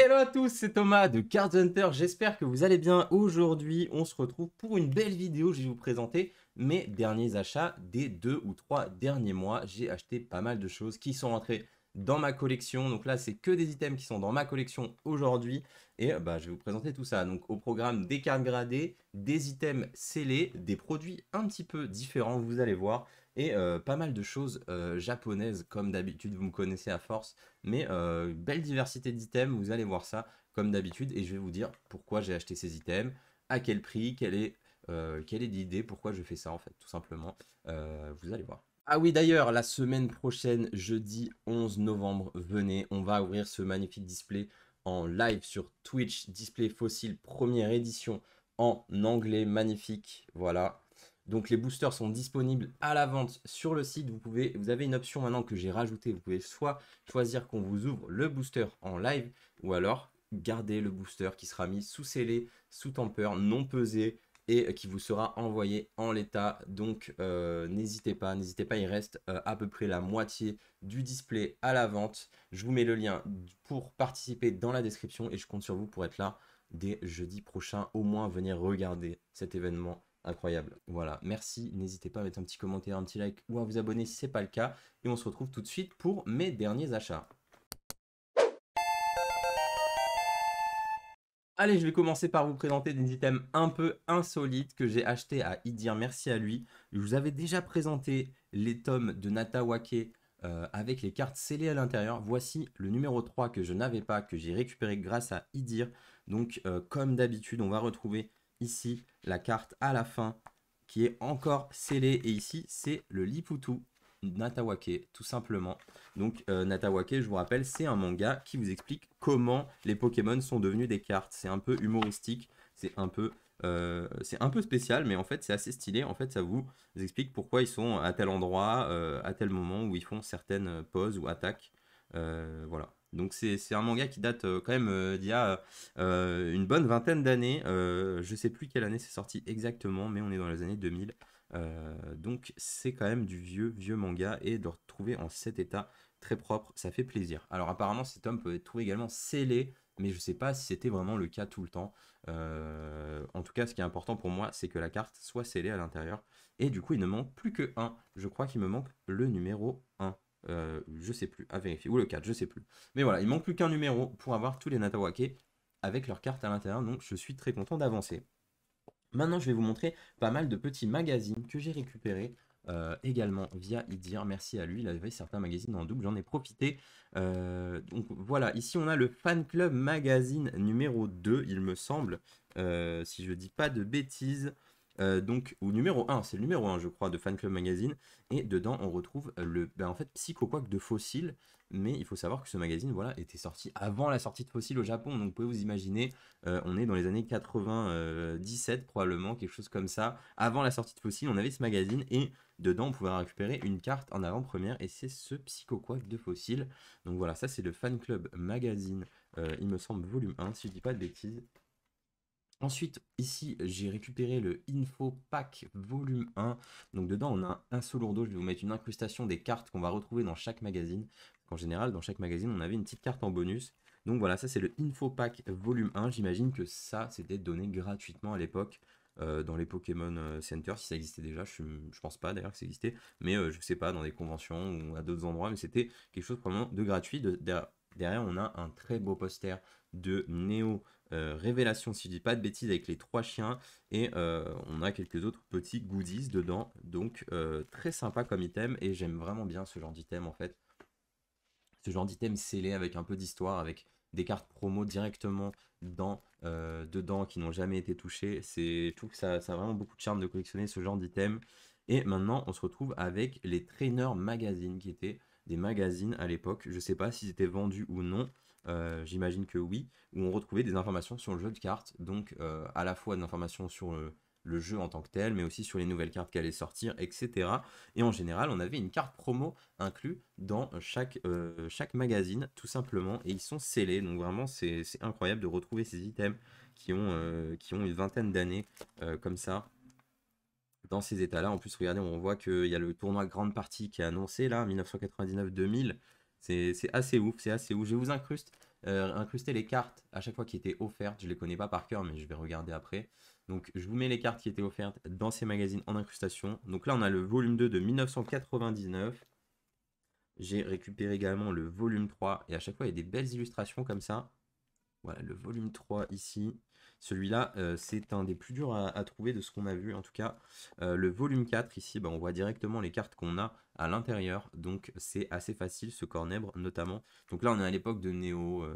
Hello à tous, c'est Thomas de Card Hunter, j'espère que vous allez bien. Aujourd'hui, on se retrouve pour une belle vidéo. Je vais vous présenter mes derniers achats des deux ou trois derniers mois. J'ai acheté pas mal de choses qui sont rentrées dans ma collection. Donc là, c'est que des items qui sont dans ma collection aujourd'hui. Et bah, je vais vous présenter tout ça. Donc au programme des cartes gradées, des items scellés, des produits un petit peu différents, vous allez voir et euh, pas mal de choses euh, japonaises comme d'habitude, vous me connaissez à force, mais euh, belle diversité d'items, vous allez voir ça comme d'habitude et je vais vous dire pourquoi j'ai acheté ces items, à quel prix, quelle est, quelle est l'idée, pourquoi je fais ça en fait, tout simplement, vous allez voir. Ah oui d'ailleurs, la semaine prochaine, jeudi 11 novembre, venez, on va ouvrir ce magnifique display en live sur Twitch, display fossile première édition en anglais, magnifique, voilà. Donc les boosters sont disponibles à la vente sur le site. Vous, pouvez, vous avez une option maintenant que j'ai rajoutée. Vous pouvez soit choisir qu'on vous ouvre le booster en live ou alors garder le booster qui sera mis sous scellé, sous tampeur, non pesé et qui vous sera envoyé en l'état. Donc euh, n'hésitez pas, n'hésitez pas, il reste euh, à peu près la moitié du display à la vente. Je vous mets le lien pour participer dans la description et je compte sur vous pour être là dès jeudi prochain, au moins venir regarder cet événement incroyable. Voilà, merci. N'hésitez pas à mettre un petit commentaire, un petit like ou à vous abonner si ce n'est pas le cas. Et on se retrouve tout de suite pour mes derniers achats. Allez, je vais commencer par vous présenter des items un peu insolites que j'ai achetés à Idir, merci à lui. Je vous avais déjà présenté les tomes de Natawake euh, avec les cartes scellées à l'intérieur. Voici le numéro 3 que je n'avais pas, que j'ai récupéré grâce à Idir. Donc, euh, comme d'habitude, on va retrouver ici la carte à la fin qui est encore scellée. Et ici, c'est le Liputu Natawake, tout simplement. Donc, euh, Natawake, je vous rappelle, c'est un manga qui vous explique comment les Pokémon sont devenus des cartes. C'est un peu humoristique, c'est un peu... Euh, c'est un peu spécial, mais en fait c'est assez stylé. En fait, ça vous explique pourquoi ils sont à tel endroit, euh, à tel moment où ils font certaines pauses ou attaques. voilà. Donc c'est un manga qui date euh, quand même euh, d'il y a euh, une bonne vingtaine d'années. je ne sais plus quelle année c'est sorti exactement, mais on est dans les années 2000. donc c'est quand même du vieux, vieux manga et de le retrouver en cet état très propre, ça fait plaisir. Alors apparemment cet homme peut être trouvé également scellé, mais je ne sais pas si c'était vraiment le cas tout le temps. en tout cas, ce qui est important pour moi, c'est que la carte soit scellée à l'intérieur. Et du coup, il ne manque plus que un, Je crois qu'il me manque le numéro 1. Euh, je sais plus, à vérifier. Ou le 4, je sais plus. Mais voilà, il manque plus qu'un numéro pour avoir tous les Natawake avec leurs cartes à l'intérieur. Donc je suis très content d'avancer. Maintenant, je vais vous montrer pas mal de petits magazines que j'ai récupérés euh, également via Idir. Merci à lui, il avait certains magazines en double, j'en ai profité. Euh, donc voilà, ici on a le Fan Club Magazine numéro 2, il me semble, si je dis pas de bêtises. Euh, donc au numéro 1, c'est le numéro 1 je crois de Fan Club Magazine, et dedans on retrouve le ben, en fait Psychoquack de Fossil, mais il faut savoir que ce magazine voilà était sorti avant la sortie de Fossil au Japon, donc vous pouvez vous imaginer, euh, on est dans les années 97 probablement, quelque chose comme ça, avant la sortie de Fossil on avait ce magazine et dedans on pouvait récupérer une carte en avant-première et c'est ce Psychoquack de Fossil, donc voilà ça c'est le Fan Club Magazine, euh, il me semble volume 1 si je dis pas de bêtises, Ensuite, ici, j'ai récupéré le Info Pack Volume 1. Donc dedans, on a un seul lourdeau. Je vais vous mettre une incrustation des cartes qu'on va retrouver dans chaque magazine. En général, dans chaque magazine, on avait une petite carte en bonus. Donc voilà, ça c'est le Info Pack Volume 1. J'imagine que ça, c'était donné gratuitement à l'époque. Euh, dans les Pokémon euh, Center, si ça existait déjà, je, ne pense pas d'ailleurs que ça existait, mais je euh, je sais pas, dans des conventions ou à d'autres endroits, mais c'était quelque chose probablement de gratuit. derrière, on a un très beau poster de Neo euh, révélation, si je dis pas de bêtises, avec les trois chiens. Et euh, on a quelques autres petits goodies dedans. Donc euh, très sympa comme item. Et j'aime vraiment bien ce genre d'item en fait. Ce genre d'item scellé avec un peu d'histoire, avec des cartes promo directement dans, dedans qui n'ont jamais été touchées. c'est tout que ça, ça a vraiment beaucoup de charme de collectionner ce genre d'item. Et maintenant, on se retrouve avec les Trainer Magazine qui étaient des magazines à l'époque. Je sais pas s'ils étaient vendus ou non. Euh, j'imagine que oui, où on retrouvait des informations sur le jeu de cartes, donc euh, à la fois des informations sur le, jeu en tant que tel, mais aussi sur les nouvelles cartes qui allaient sortir, etc. Et en général, on avait une carte promo inclue dans euh, chaque, magazine, tout simplement, et ils sont scellés, donc vraiment c'est incroyable de retrouver ces items qui ont, qui ont une vingtaine d'années comme ça dans ces états-là. En plus, regardez, on voit qu'il y a le tournoi grande partie qui est annoncé là, 1999-2000. C'est assez ouf, c'est assez ouf. Je vous incruste, euh, incruster les cartes à chaque fois qui étaient offertes. Je les connais pas par cœur, mais je vais regarder après. Donc, je vous mets les cartes qui étaient offertes dans ces magazines en incrustation. Donc là, on a le volume 2 de 1999. J'ai récupéré également le volume 3. Et à chaque fois, il y a des belles illustrations comme ça. Voilà, le volume 3 ici. Celui-là, euh, c'est un des plus durs à, trouver de ce qu'on a vu. En tout cas, euh, le volume 4, ici, ben, on voit directement les cartes qu'on a à l'intérieur. Donc, c'est assez facile, ce cornèbre notamment. Donc là, on est à l'époque de Néo. Je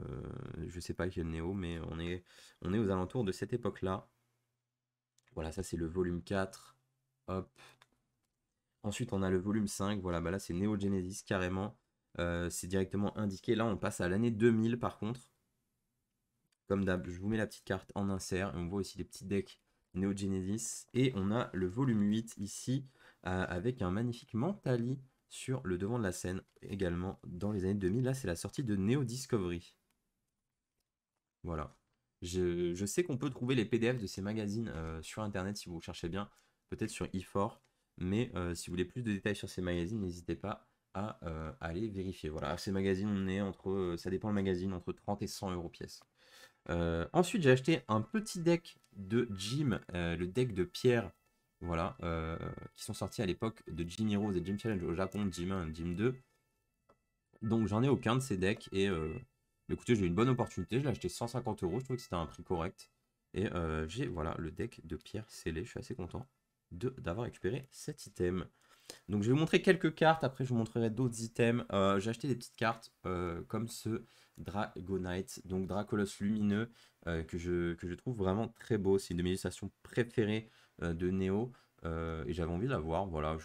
euh, je sais pas quel Néo, mais on est, on est aux alentours de cette époque-là. Voilà, ça, c'est le volume 4. Hop. Ensuite, on a le volume 5. Voilà, bah là, c'est Néo Genesis carrément. c'est directement indiqué. Là, on passe à l'année 2000, par contre. Comme d'hab, je vous mets la petite carte en insert. Et on voit aussi les petits decks Neo Genesis. Et on a le volume 8 ici euh, avec un magnifique Mentali sur le devant de la scène également dans les années 2000. Là, c'est la sortie de Neo Discovery. Voilà. Je, sais qu'on peut trouver les PDF de ces magazines euh, sur Internet si vous cherchez bien, peut-être sur e Mais euh, si vous voulez plus de détails sur ces magazines, n'hésitez pas à aller vérifier. Voilà, ces magazines, on est entre, ça dépend le magazine, entre 30 et 100 euros pièce. Euh, ensuite, j'ai acheté un petit deck de Jim, euh, le deck de Pierre, voilà, euh, qui sont sortis à l'époque de Jimmy Heroes et Jim Challenge au Japon, Jim 1 Jim 2. Donc j'en ai aucun de ces decks et bah, écoutez, j'ai eu une bonne opportunité, je l'ai acheté 150 euros, je trouvais que c'était un prix correct. Et j'ai voilà le deck de Pierre scellé, je suis assez content d'avoir récupéré cet item. Donc je vais vous montrer quelques cartes, après je vous montrerai d'autres items. Euh, j'ai acheté des petites cartes euh, comme ce Dragonite, donc Dracolos lumineux, euh, que, je, je trouve vraiment très beau. C'est une de mes illustrations préférées de Neo, et j'avais envie de l'avoir, voilà.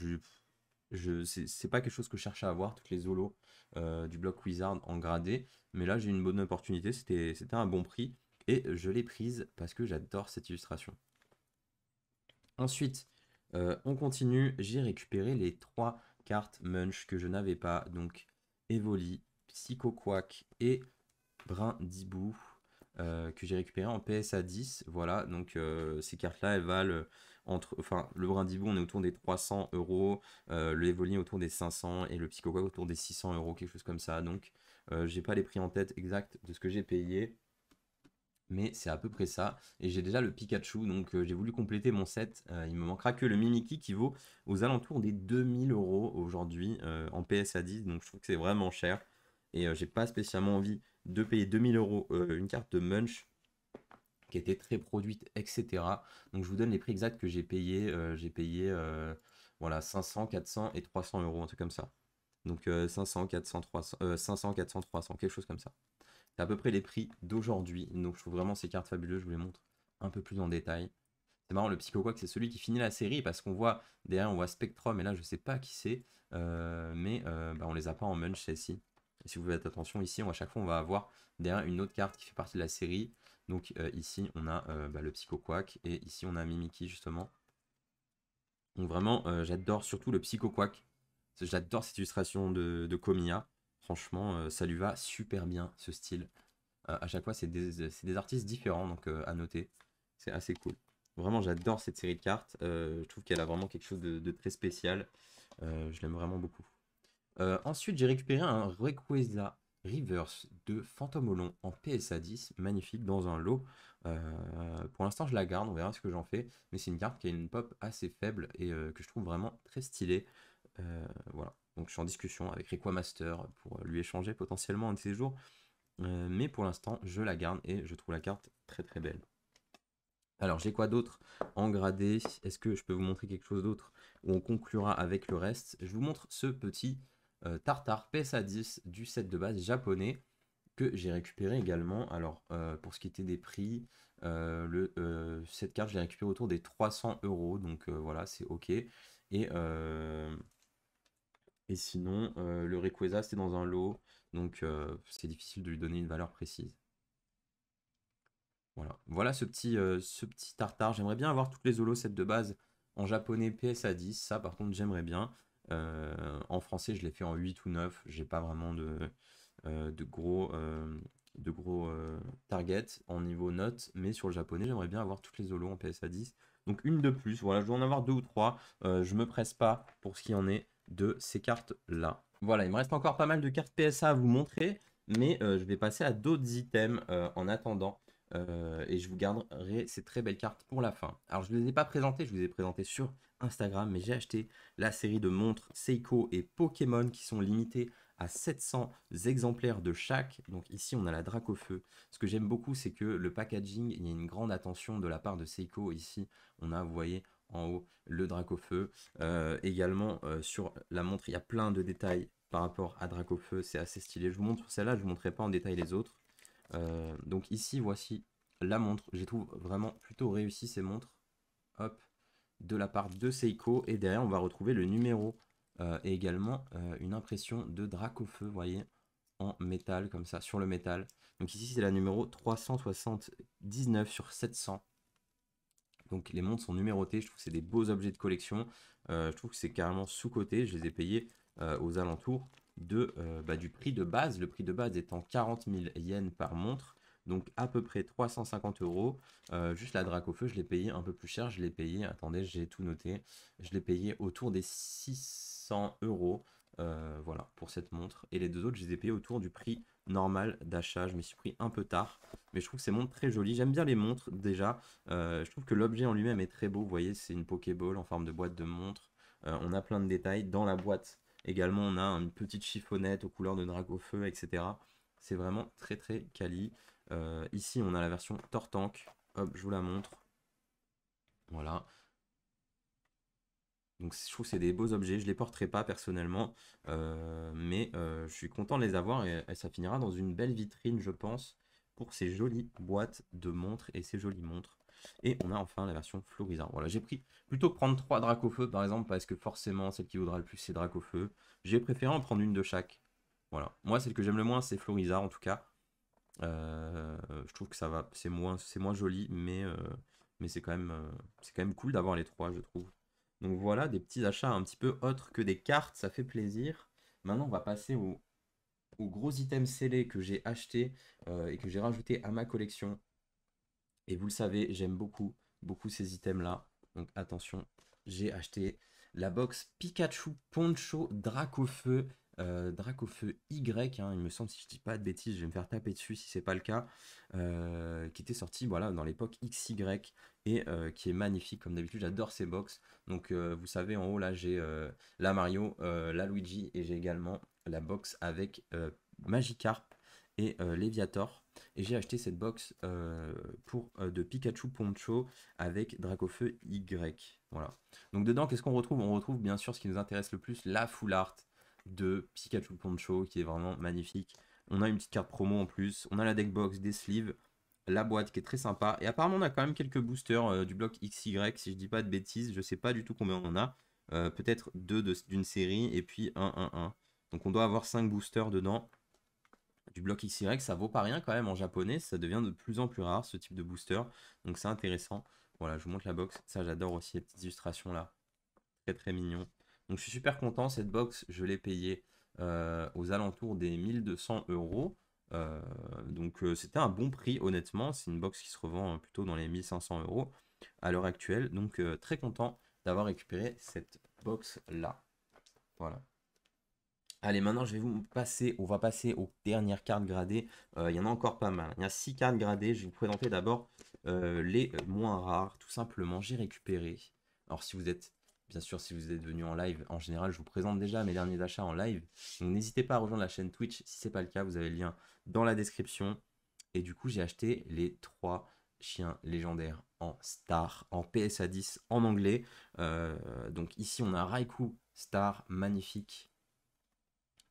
Je, c'est pas quelque chose que je cherche à avoir, toutes les Zolos du bloc Wizard en gradé, mais là j'ai une bonne opportunité, c'était un bon prix, et je l'ai prise parce que j'adore cette illustration. Ensuite, euh, on continue, j'ai récupéré les trois cartes Munch que je n'avais pas, donc Evoli, Quack et Brindibou euh, que j'ai récupéré en PSA 10. Voilà, donc euh, ces cartes-là, elles valent entre. Enfin, le Brindibou, on est autour des 300 euros, le Evoli autour des 500 et le Quack autour des 600 euros, quelque chose comme ça. Donc, j'ai pas les prix en tête exacts de ce que j'ai payé mais c'est à peu près ça. Et j'ai déjà le Pikachu, donc euh, j'ai voulu compléter mon set. Euh, il me manquera que le Mimiki qui vaut aux alentours des 2000 euros aujourd'hui euh, en PSA 10, donc je trouve que c'est vraiment cher. Et j'ai pas spécialement envie de payer 2000 euros une carte de Munch qui était très produite, etc. Donc je vous donne les prix exacts que j'ai payé. j'ai payé voilà, 500, 400 et 300 euros, un truc comme ça. Donc 500, 400, 300, 500, 400, 300, quelque chose comme ça. C'est à peu près les prix d'aujourd'hui. Donc je trouve vraiment ces cartes fabuleuses, je vous les montre un peu plus en détail. C'est marrant, le Psychoquack, c'est celui qui finit la série parce qu'on voit derrière, on voit Spectrum, et là, je sais pas qui c'est, euh, mais on euh, ne bah, on les a pas en munch celle-ci. Et si vous faites attention, ici, à chaque fois, on va avoir derrière une autre carte qui fait partie de la série. Donc euh, ici, on a bah, le Psychoquack, et ici, on a Mimiki, justement. Donc vraiment, j'adore surtout le Psychoquack. J'adore cette illustration de, de Franchement, euh, ça lui va super bien ce style. Euh, à chaque fois, c'est des, artistes différents, donc euh, à noter. C'est assez cool. Vraiment, j'adore cette série de cartes. je trouve qu'elle a vraiment quelque chose de, très spécial. je l'aime vraiment beaucoup. ensuite, j'ai récupéré un Requesa Reverse de Phantom en PSA 10, magnifique, dans un lot. pour l'instant, je la garde, on verra ce que j'en fais. Mais c'est une carte qui a une pop assez faible et que je trouve vraiment très stylée. voilà. Donc je suis en discussion avec Requamaster Master pour euh, lui échanger potentiellement un de ces jours. Euh, mais pour l'instant, je la garde et je trouve la carte très très belle. Alors j'ai quoi d'autre en gradé Est-ce que je peux vous montrer quelque chose d'autre on conclura avec le reste. Je vous montre ce petit euh, tartare PSA 10 du set de base japonais que j'ai récupéré également. Alors pour ce qui était des prix, le, cette carte je l'ai autour des 300 euros. Donc voilà, c'est ok. Et et sinon, euh, le Requesa, c'est dans un lot, donc euh, c'est difficile de lui donner une valeur précise. Voilà, voilà ce, petit, euh, petit tartare. J'aimerais bien avoir toutes les cette de base en japonais PSA 10. Ça, par contre, j'aimerais bien. en français, je l'ai fait en 8 ou 9. J'ai pas vraiment de, de gros, de gros target en niveau notes, Mais sur le japonais, j'aimerais bien avoir toutes les holos en PSA 10. Donc une de plus. Voilà, je dois en avoir deux ou trois. je me presse pas pour ce qui en est de ces cartes-là. Voilà, il me reste encore pas mal de cartes PSA à vous montrer, mais euh, je vais passer à d'autres items euh, en attendant. Euh, et je vous garderai ces très belles cartes pour la fin. Alors je ne les ai pas présentées, je vous ai présenté sur Instagram, mais j'ai acheté la série de montres Seiko et Pokémon qui sont limitées à 700 exemplaires de chaque. Donc ici on a la drac au feu. Ce que j'aime beaucoup c'est que le packaging, il y a une grande attention de la part de Seiko ici. On a, vous voyez, en haut, le Dracofeu. feu. Euh, également, euh, sur la montre, il y a plein de détails par rapport à Dracofeu. C'est assez stylé. Je vous montre celle-là, je ne vous montrerai pas en détail les autres. Euh, donc ici, voici la montre. J'ai trouve vraiment plutôt réussi ces montres. Hop, de la part de Seiko. Et derrière, on va retrouver le numéro et également une impression de Dracofeu, vous voyez, en métal, comme ça, sur le métal. Donc ici, c'est la numéro 379 sur 700. Donc les montres sont numérotées, je trouve que c'est des beaux objets de collection. Euh, je trouve que c'est carrément sous-coté, je les ai payés euh, aux alentours de, euh, bah, du prix de base. Le prix de base étant 40 000 yens par montre, donc à peu près 350 euros. Juste la draque au feu, je l'ai payé un peu plus cher, je l'ai payé, attendez, j'ai tout noté, je l'ai payé autour des 600 euros. voilà, pour cette montre. Et les deux autres, je les ai payés autour du prix normal d'achat. Je m'y suis pris un peu tard, mais je trouve que ces montres très jolies. J'aime bien les montres déjà. Euh, je trouve que l'objet en lui-même est très beau. Vous voyez, c'est une Pokéball en forme de boîte de montre. Euh, on a plein de détails. Dans la boîte également, on a une petite chiffonnette aux couleurs de drague au feu, etc. C'est vraiment très très quali. Euh, ici, on a la version Tortank. Hop, je vous la montre. Voilà. Donc je trouve que c'est des beaux objets, je les porterai pas personnellement, euh, mais euh, je suis content de les avoir et, ça finira dans une belle vitrine, je pense, pour ces jolies boîtes de montres et ces jolies montres. Et on a enfin la version Florizard. Voilà, j'ai pris, plutôt que prendre trois Dracofeu par exemple, parce que forcément celle qui voudra le plus c'est Dracofeu. j'ai préféré en prendre une de chaque. Voilà, moi celle que j'aime le moins c'est Floriza en tout cas. Euh, je trouve que ça va, c'est moins, moins joli, mais, mais c'est quand, même, quand même cool d'avoir les trois, je trouve. Donc voilà, des petits achats un petit peu autres que des cartes, ça fait plaisir. Maintenant, on va passer au, aux gros items scellés que j'ai achetés euh, et que j'ai rajoutés à ma collection. Et vous le savez, j'aime beaucoup, beaucoup ces items-là. Donc attention, j'ai acheté la box Pikachu Poncho Dracofeu Draco euh, Dracofeu Y, hein, il me semble, si je dis pas de bêtises, je vais me faire taper dessus si c'est pas le cas, euh, qui était sorti voilà, dans l'époque XY et euh, qui est magnifique comme d'habitude. J'adore ces box. Donc vous savez, en haut là, j'ai la Mario, la Luigi et j'ai également la box avec Magikarp et Leviator. Et j'ai acheté cette box pour, de Pikachu Poncho avec Dracofeu Y. Voilà. Donc dedans, qu'est-ce qu'on retrouve On retrouve bien sûr ce qui nous intéresse le plus, la full art de Pikachu Poncho qui est vraiment magnifique. On a une petite carte promo en plus, on a la deck box, des sleeves, la boîte qui est très sympa. Et apparemment, on a quand même quelques boosters euh, du bloc XY, si je dis pas de bêtises, je sais pas du tout combien on en a. Euh, peut-être deux d'une série et puis un, un, un. Donc on doit avoir cinq boosters dedans. Du bloc XY, ça vaut pas rien quand même en japonais, ça devient de plus en plus rare ce type de booster. Donc c'est intéressant. Voilà, je vous montre la box. Ça, j'adore aussi les petites illustrations là. Très très mignon. Donc je suis super content, cette box, je l'ai payée euh, aux alentours des 1200 euros. Euh, donc euh, c'était un bon prix honnêtement, c'est une box qui se revend plutôt dans les 1500 euros à l'heure actuelle. Donc très content d'avoir récupéré cette box là. Voilà. Allez, maintenant je vais vous passer, on va passer aux dernières cartes gradées. il y en a encore pas mal. Il y a six cartes gradées. Je vais vous présenter d'abord les moins rares, tout simplement. J'ai récupéré. Alors si vous êtes Bien sûr, si vous êtes venu en live, en général, je vous présente déjà mes derniers achats en live. Donc n'hésitez pas à rejoindre la chaîne Twitch si ce n'est pas le cas. Vous avez le lien dans la description. Et du coup, j'ai acheté les trois chiens légendaires en star, en PSA 10 en anglais. Euh, donc ici, on a Raikou star, magnifique.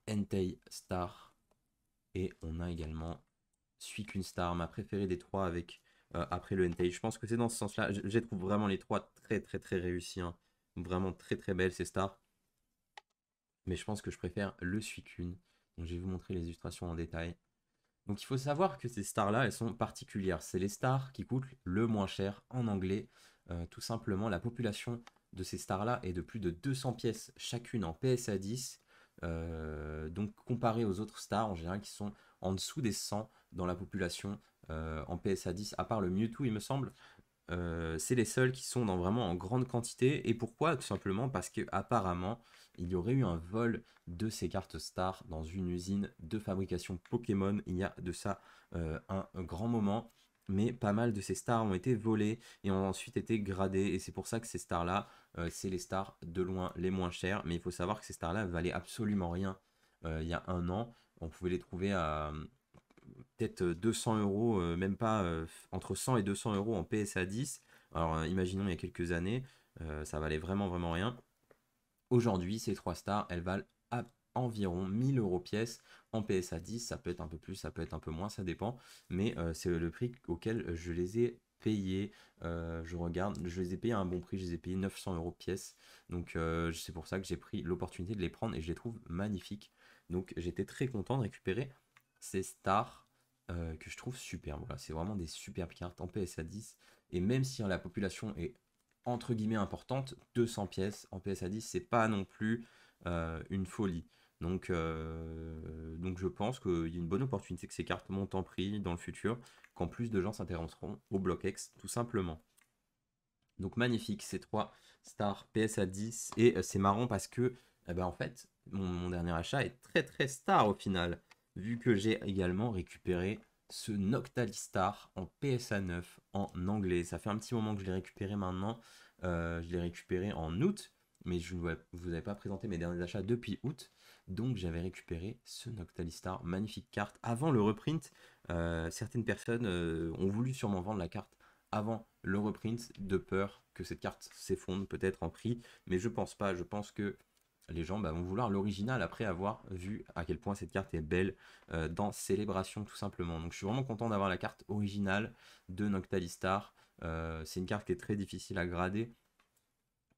Entei star. Et on a également Suicune star, ma préférée des trois avec euh, après le Entei. Je pense que c'est dans ce sens-là. Je, trouvé trouve vraiment les trois très très très réussis. Hein. Vraiment très très belles ces stars. Mais je pense que je préfère le Suicune. Donc je vais vous montrer les illustrations en détail. Donc il faut savoir que ces stars-là, elles sont particulières. C'est les stars qui coûtent le moins cher en anglais. Euh, tout simplement, la population de ces stars-là est de plus de 200 pièces chacune en PSA 10. Euh, donc comparé aux autres stars en général qui sont en dessous des 100 dans la population euh, en PSA 10, à part le Mewtwo il me semble, euh, c'est les seuls qui sont dans, vraiment en grande quantité. Et pourquoi Tout simplement parce qu'apparemment, il y aurait eu un vol de ces cartes stars dans une usine de fabrication Pokémon. Il y a de ça euh, un, grand moment. Mais pas mal de ces stars ont été volées et ont ensuite été gradées. Et c'est pour ça que ces stars-là, euh, c'est les stars de loin les moins chères. Mais il faut savoir que ces stars-là valaient absolument rien il y a un an. On pouvait les trouver à, peut-être 200 euh, euros, euh, même pas euh, entre 100 et 200 euros en PSA 10. Alors imaginons il y a quelques années, ça valait vraiment vraiment rien. Aujourd'hui, ces trois stars, elles valent à environ 1000 euros pièce en PSA 10. Ça peut être un peu plus, ça peut être un peu moins, ça dépend. Mais c'est le prix auquel je les ai payés. je regarde, je les ai payés à un bon prix, je les ai payés 900 euros pièce. Donc c'est pour ça que j'ai pris l'opportunité de les prendre et je les trouve magnifiques. Donc j'étais très content de récupérer ces stars euh, que je trouve superbes. Voilà, c'est vraiment des superbes cartes en PSA 10. Et même si hein, la population est entre guillemets importante, 200 pièces en PSA 10, c'est pas non plus euh, une folie. Donc, euh, donc je pense qu'il y a une bonne opportunité que ces cartes montent en prix dans le futur, qu'en plus de gens s'intéresseront au bloc X tout simplement. Donc magnifique ces trois stars PSA 10 et c'est marrant parce que eh ben, en fait mon, dernier achat est très très star au final vu que j'ai également récupéré ce Noctalistar en PSA 9 en anglais. Ça fait un petit moment que je l'ai récupéré maintenant. Euh, je l'ai récupéré en août, mais je ne vous avais pas présenté mes derniers achats depuis août. Donc j'avais récupéré ce Noctalistar, magnifique carte. Avant le reprint, euh, certaines personnes euh, ont voulu sûrement vendre la carte avant le reprint de peur que cette carte s'effondre peut-être en prix, mais je pense pas. Je pense que les gens bah, vont vouloir l'original après avoir vu à quel point cette carte est belle euh, dans Célébration tout simplement. Donc je suis vraiment content d'avoir la carte originale de Noctalistar. Euh, c'est une carte qui est très difficile à grader.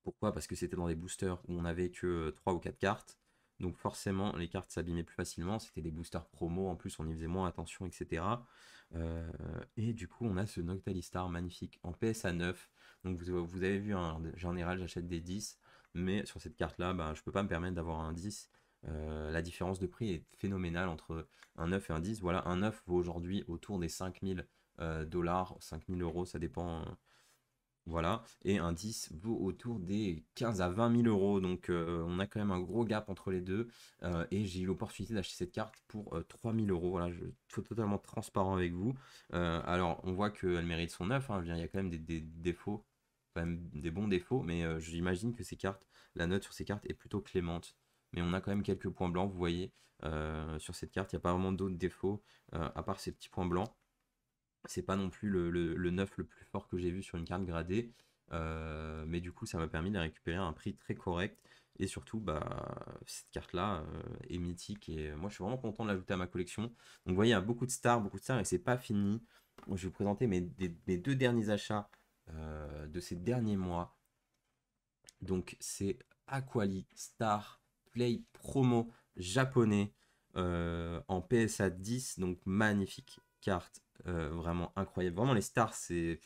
Pourquoi Parce que c'était dans des boosters où on n'avait que 3 euh, ou 4 cartes. Donc forcément, les cartes s'abîmaient plus facilement. C'était des boosters promo, en plus on y faisait moins attention, etc. et du coup, on a ce Noctalistar magnifique en PSA 9. Donc vous, avez vu, en général j'achète des 10 mais sur cette carte-là, bah, je ne peux pas me permettre d'avoir un 10. Euh, la différence de prix est phénoménale entre un 9 et un 10. Voilà, un 9 vaut aujourd'hui autour des 5000 euh, dollars, 5000 euros, ça dépend. Euh, voilà, et un 10 vaut autour des 15 à 20 000 euros. Donc on a quand même un gros gap entre les deux. et j'ai eu l'opportunité d'acheter cette carte pour 3000 euros. Voilà, je suis totalement transparent avec vous. alors on voit qu'elle mérite son 9. Hein. il y a quand même des défauts même des bons défauts, mais euh, j'imagine que ces cartes, la note sur ces cartes est plutôt clémente. Mais on a quand même quelques points blancs, vous voyez, euh, sur cette carte, il n'y a pas vraiment d'autres défauts, euh, à part ces petits points blancs. C'est pas non plus le, neuf le, 9 le plus fort que j'ai vu sur une carte gradée, mais du coup ça m'a permis de récupérer un prix très correct, et surtout, bah, cette carte-là est mythique, et moi je suis vraiment content de l'ajouter à ma collection. Donc vous voyez, il y a beaucoup de stars, beaucoup de stars, et c'est pas fini. Je vais vous présenter mes deux derniers achats euh, de ces derniers mois. Donc c'est Aquali Star Play Promo japonais euh, en PSA 10, donc magnifique carte, euh, vraiment incroyable. Vraiment les stars, c'est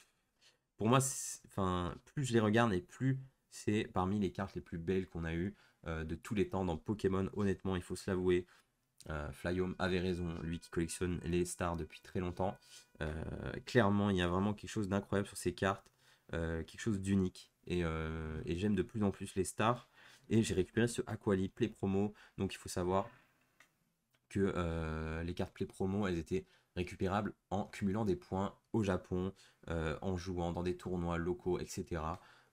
pour moi, enfin plus je les regarde et plus c'est parmi les cartes les plus belles qu'on a eues de tous les temps dans Pokémon. Honnêtement, il faut se l'avouer. Euh, avait raison, lui qui collectionne les stars depuis très longtemps. Euh, clairement, il y a vraiment quelque chose d'incroyable sur ces cartes, euh, quelque chose d'unique. Et, euh, et j'aime de plus en plus les stars. Et j'ai récupéré ce Aquali Play Promo. Donc il faut savoir que les cartes Play Promo, elles étaient récupérables en cumulant des points au Japon, en jouant dans des tournois locaux, etc.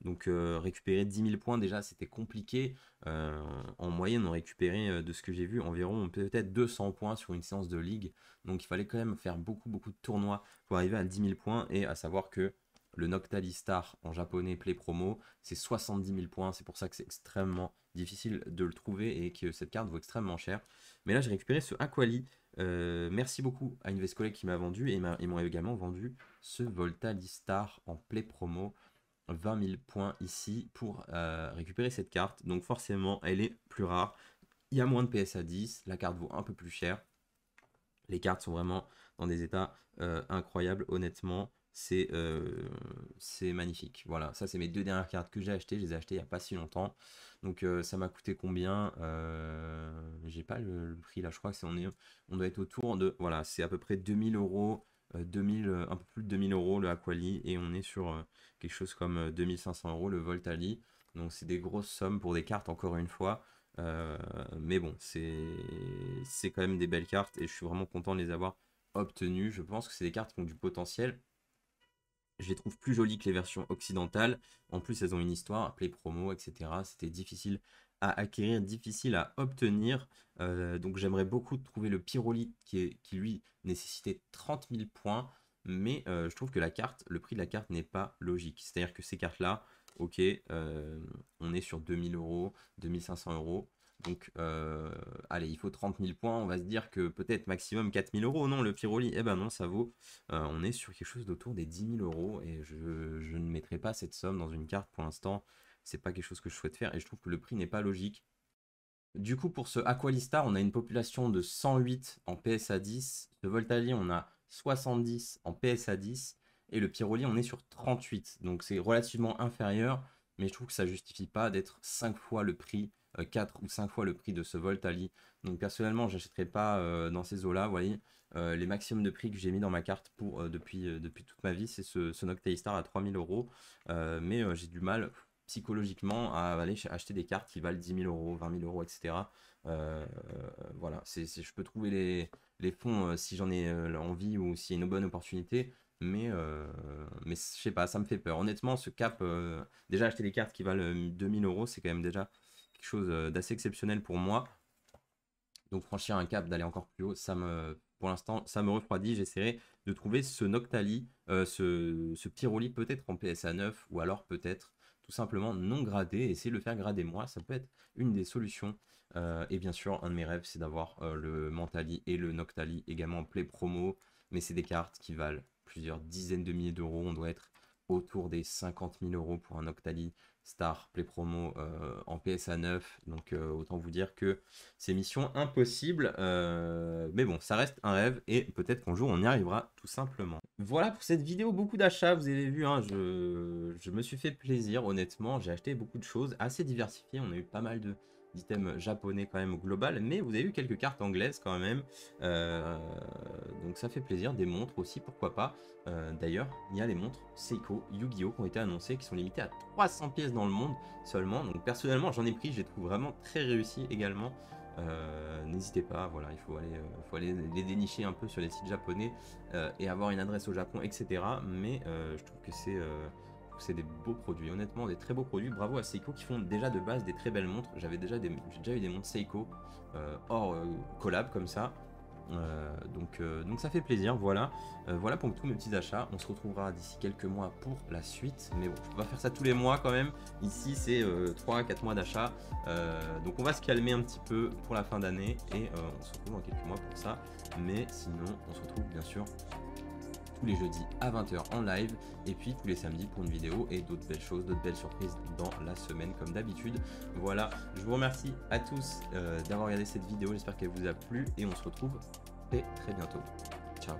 Donc euh, récupérer 10 000 points déjà c'était compliqué. Euh, en moyenne on récupérait euh, de ce que j'ai vu environ peut-être 200 points sur une séance de ligue. Donc il fallait quand même faire beaucoup beaucoup de tournois pour arriver à 10 000 points et à savoir que le Noctali Star en japonais Play Promo, c'est 70 000 points. C'est pour ça que c'est extrêmement difficile de le trouver et que cette carte vaut extrêmement cher. Mais là, j'ai récupéré ce Aquali. merci beaucoup à une collègue qui m'a vendu et ils m'ont également vendu ce Volta Star en Play Promo. 20 000 points ici pour euh, récupérer cette carte. Donc forcément, elle est plus rare. Il y a moins de PSA 10, la carte vaut un peu plus cher. Les cartes sont vraiment dans des états euh, incroyables, honnêtement. Euh, c'est magnifique. Voilà, ça c'est mes deux dernières cartes que j'ai achetées. Je les ai achetées il n'y a pas si longtemps. Donc ça m'a coûté combien J'ai pas le, prix là, je crois que c'est on, est, on doit être autour de... Voilà, c'est à peu près 2000 euros 2000, euh, euh, un peu plus de 2000 euros le Aquali et on est sur euh, quelque chose comme 2500 euros le Voltali. Donc c'est des grosses sommes pour des cartes encore une fois. mais bon, c'est quand même des belles cartes et je suis vraiment content de les avoir obtenues. Je pense que c'est des cartes qui ont du potentiel. Je les trouve plus jolies que les versions occidentales. En plus, elles ont une histoire, play promo, etc. C'était difficile à acquérir, difficile à obtenir. Euh, donc j'aimerais beaucoup trouver le pyrolite qui, est, qui lui nécessitait 30 000 points. Mais euh, je trouve que la carte, le prix de la carte n'est pas logique. C'est-à-dire que ces cartes-là, ok, euh, on est sur 2000 euros, 2500 euros. Donc, allez, il faut 30 000 points. On va se dire que peut-être maximum 4000 euros. Non, le pyrolyte eh ben non, ça vaut. on est sur quelque chose d'autour des 10 000 euros. Et je, je ne mettrai pas cette somme dans une carte pour l'instant c'est pas quelque chose que je souhaite faire et je trouve que le prix n'est pas logique. Du coup, pour ce Aqualista, on a une population de 108 en PSA 10. Le Voltali, on a 70 en PSA 10. Et le Piroli, on est sur 38. Donc c'est relativement inférieur, mais je trouve que ça justifie pas d'être 5 fois le prix, 4 euh, ou 5 fois le prix de ce Voltali. Donc personnellement, n'achèterai pas euh, dans ces eaux-là. Vous voyez, euh, les maximums de prix que j'ai mis dans ma carte pour, depuis, depuis toute ma vie, c'est ce, ce à 3000 euros. Mais j'ai du mal psychologiquement à aller acheter des cartes qui valent 10 000 euros, 20 000 euros, etc. Euh, euh, voilà, c'est, je peux trouver les, fonds euh, si j'en ai envie ou s'il y a une bonne opportunité. Mais, mais je sais pas, ça me fait peur. Honnêtement, ce cap, déjà acheter des cartes qui valent 2000 euros, c'est quand même déjà quelque chose d'assez exceptionnel pour moi. Donc franchir un cap, d'aller encore plus haut, ça me, pour l'instant, ça me refroidit. J'essaierai de trouver ce Noctali, ce, ce Pyroli peut-être en PSA 9 ou alors peut-être tout simplement non gradé, essayer de le faire grader moi, ça peut être une des solutions. Euh, et bien sûr, un de mes rêves, c'est d'avoir euh, le Mentali et le Noctali également en play promo, mais c'est des cartes qui valent plusieurs dizaines de milliers d'euros, on doit être autour des 50 000 euros pour un Noctali, Star, Play Promo euh, en PSA 9. Donc euh, autant vous dire que c'est mission impossible. Euh, mais bon, ça reste un rêve et peut-être qu'un jour on y arrivera tout simplement. Voilà pour cette vidéo, beaucoup d'achats. Vous avez vu, hein, je me suis fait plaisir honnêtement. J'ai acheté beaucoup de choses assez diversifiées. On a eu pas mal de d'items japonais quand même global, mais vous avez eu quelques cartes anglaises quand même, euh, donc ça fait plaisir, des montres aussi, pourquoi pas. Euh, d'ailleurs, il y a les montres Seiko, Yu-Gi-Oh! qui ont été annoncées, qui sont limitées à 300 pièces dans le monde seulement, donc personnellement j'en ai pris, je les trouve vraiment très réussies également. Euh, n'hésitez pas, voilà, il faut aller, faut les dénicher un peu sur les sites japonais et avoir une adresse au Japon, etc. Mais je trouve que c'est c'est des beaux produits, honnêtement, des très beaux produits. Bravo à Seiko qui font déjà de base des très belles montres. J'avais déjà, eu des montres Seiko euh, hors euh, collab comme ça. Euh, donc, ça fait plaisir, voilà. voilà pour tous mes petits achats. On se retrouvera d'ici quelques mois pour la suite. Mais bon, on va faire ça tous les mois quand même. Ici, c'est 3-4 mois d'achat. donc on va se calmer un petit peu pour la fin d'année. Et on se retrouve dans quelques mois pour ça. Mais sinon, on se retrouve bien sûr tous les jeudis à 20h en live et puis tous les samedis pour une vidéo et d'autres belles choses, d'autres belles surprises dans la semaine comme d'habitude. Voilà, je vous remercie à tous euh, d'avoir regardé cette vidéo, j'espère qu'elle vous a plu et on se retrouve très très bientôt. Ciao